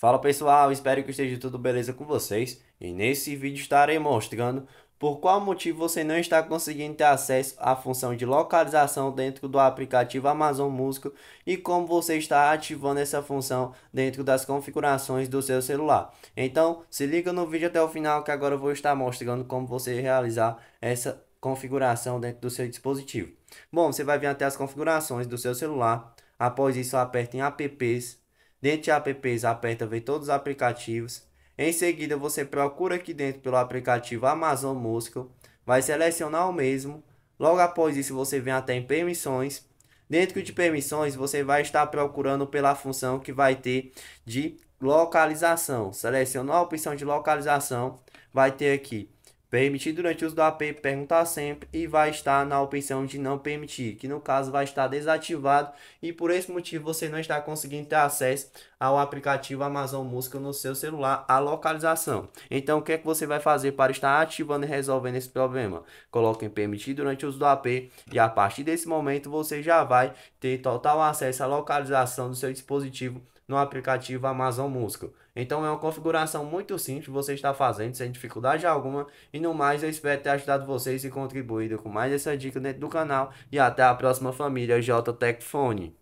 Fala pessoal, espero que esteja tudo beleza com vocês e nesse vídeo estarei mostrando por qual motivo você não está conseguindo ter acesso à função de localização dentro do aplicativo Amazon Music e como você está ativando essa função dentro das configurações do seu celular. Então se liga no vídeo até o final que agora eu vou estar mostrando como você realizar essa configuração dentro do seu dispositivo. Bom, você vai vir até as configurações do seu celular, após isso aperte em apps Dentro de apps, aperta ver todos os aplicativos. Em seguida, você procura aqui dentro pelo aplicativo Amazon Musical, vai selecionar o mesmo. Logo após isso, você vem até em permissões. Dentro de permissões, você vai estar procurando pela função que vai ter de localização. Selecionou a opção de localização, vai ter aqui Permitir durante o uso do API perguntar sempre e vai estar na opção de não permitir, que no caso vai estar desativado e por esse motivo você não está conseguindo ter acesso ao aplicativo Amazon Música no seu celular, a localização. Então o que é que você vai fazer para estar ativando e resolvendo esse problema? Coloque em permitir durante o uso do AP e a partir desse momento você já vai ter total acesso à localização do seu dispositivo no aplicativo Amazon Música. Então é uma configuração muito simples, você está fazendo sem dificuldade alguma. E no mais, eu espero ter ajudado vocês e contribuído com mais essa dica dentro do canal. E até a próxima família JTech